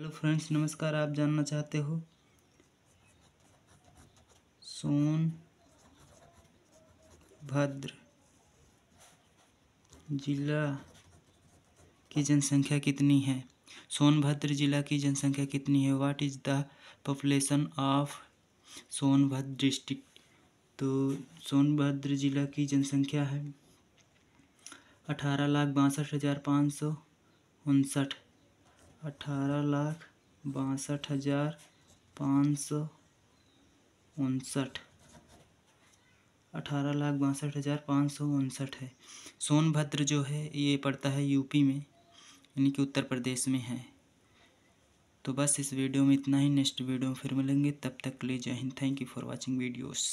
hello friends नमस्कार आप जानना चाहते हो सोन भद्र जिला की जनसंख्या कितनी है सोनभद्र जिला की जनसंख्या कितनी है what is the population of Sonbhadra district तो सोनभद्र जिला की जनसंख्या है अठारह लाख बासठ हज़ार पाँच सौ उनसठ अठारह लाख बासठ हज़ार पाँच सौ उनसठ अठारह लाख बासठ हज़ार पाँच सौ उनसठ है सोनभद्र जो है ये पड़ता है यूपी में यानी कि उत्तर प्रदेश में है तो बस इस वीडियो में इतना ही नेक्स्ट वीडियो में फिर मिलेंगे तब तक ले Jai Hind thank you for watching videos